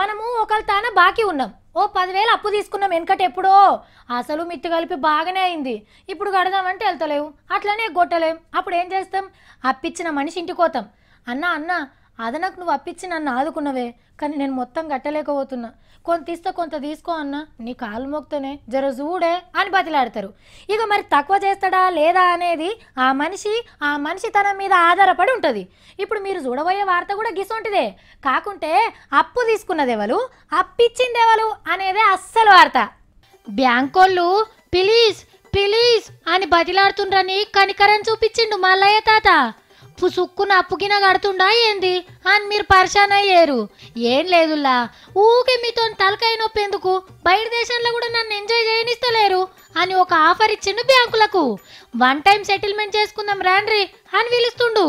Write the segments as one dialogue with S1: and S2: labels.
S1: మనము ఒకళ్ళ తాన బాకీ ఉన్నాం ఓ పదివేలు అప్పు తీసుకున్నాం వెనకటి ఎప్పుడో అసలు మిత్తు కలిపి బాగానే అయింది ఇప్పుడు కడదామంటే వెళ్తలేవు అట్లనే కొట్టలేం అప్పుడు ఏం చేస్తాం అప్పిచ్చిన మనిషి ఇంటికి పోతాం అన్న అన్న అదనకు నువ్వు అప్పించి నన్ను ఆదుకున్నవే కానీ నేను మొత్తం కట్టలేకపోతున్నా కొంత ఇస్తే కొంత తీసుకో అన్న నీ కాలు మొక్తోనే జర చూడే అని బతిలాడతారు ఇక మరి తక్కువ చేస్తాడా లేదా అనేది ఆ మనిషి ఆ మనిషి తన మీద ఆధారపడి ఉంటుంది ఇప్పుడు మీరు చూడబోయే వార్త కూడా గిసొంటిదే కాకుంటే అప్పు తీసుకున్నదేవలు అప్పిచ్చిందేవలు అనేదే అస్సలు వార్త బ్యాంకోళ్ళు ప్లీజ్ ప్లీజ్ అని బతిలాడుతుండ్రని కనికరం చూపించిండు మల్లయ్య తాత సుక్కున అప్పుకిన కడుతుండా ఏంది అని మీరు పరిశాన్ అయ్యారు ఏం లేదులా ఊకే మీతో తలకాయ నొప్పి ఎందుకు బయట దేశంలో కూడా నన్ను ఎంజాయ్ చేయనిస్తలేరు అని ఒక ఆఫర్ ఇచ్చిండు బ్యాంకులకు వన్ టైం సెటిల్మెంట్ చేసుకుందాం రాండ్రి అని పిలుస్తుండు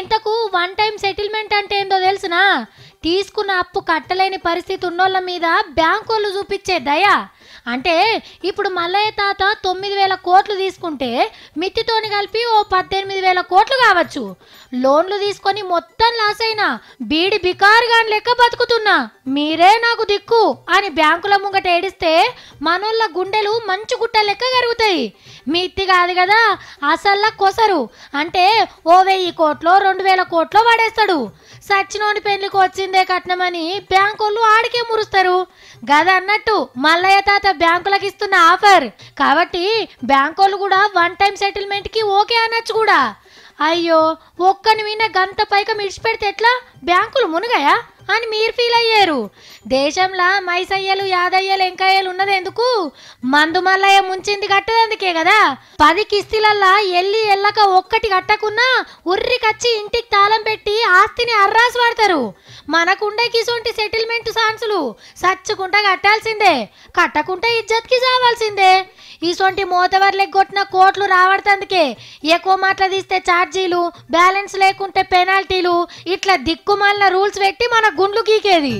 S1: ఇంతకు వన్ టైం సెటిల్మెంట్ అంటే ఏందో తెలిసినా తీసుకున్న అప్పు కట్టలేని పరిస్థితి ఉన్నోళ్ళ మీద బ్యాంకు వాళ్ళు చూపించే దయ అంటే ఇప్పుడు మల్లయ్య తాత తొమ్మిది వేల కోట్లు తీసుకుంటే మిత్తితోని కలిపి ఓ పద్దెనిమిది వేల కోట్లు కావచ్చు లోన్లు తీసుకొని మొత్తం లాస్ అయినా బీడి బికారుగా లెక్క బతుకుతున్నా మీరే నాకు దిక్కు అని బ్యాంకుల ముంగట ఏడిస్తే మనోళ్ళ గుండెలు మంచు గుట్ట లెక్క కరుగుతాయి మీ ఇత్తి కాదు కదా అసల్లా కొసరు అంటే ఓ వెయ్యి కోట్లో రెండు వేల కోట్లో వాడేస్తాడు సచ్చినోని పెళ్లికి వచ్చిందే కట్నమని వాళ్ళు ఆడికే మురుస్తారు గదన్నట్టు మల్లయ్య తాత బ్యాంకులకు ఇస్తున్న ఆఫర్ కాబట్టి వాళ్ళు కూడా వన్ టైం సెటిల్మెంట్కి ఓకే అనొచ్చు కూడా అయ్యో ఒక్కని మీద గంత పైక మిడిచిపెడితే ఎట్లా బ్యాంకులు మునుగాయా అని మీరు ఫీల్ అయ్యారు దేశంలో మైసయ్యలు యాదయ్యలు ఎంకాయలు ఉన్నది ఎందుకు మందు మల్లయ్య ముంచింది అందుకే కదా పది కిస్తీలల్లా ఎల్లి ఎల్లక ఒక్కటి కట్టకున్నా కచ్చి ఇంటికి తాళం పెట్టి ఆస్తిని అర్రాసి వాడతారు మనకుండే కిసొంటి సెటిల్మెంట్ సాన్సులు సచ్చుకుంటా కట్టాల్సిందే కట్టకుంటే ఇజ్జత్కి చావాల్సిందే ఈసొంటి మోతవర్లకు కొట్టిన కోట్లు రావడతందుకే ఎక్కువ మాటలు తీస్తే ఛార్జీలు బ్యాలెన్స్ లేకుంటే పెనాల్టీలు ఇట్లా దిక్కుమాలిన రూల్స్ పెట్టి మన గుండ్లు గీకేది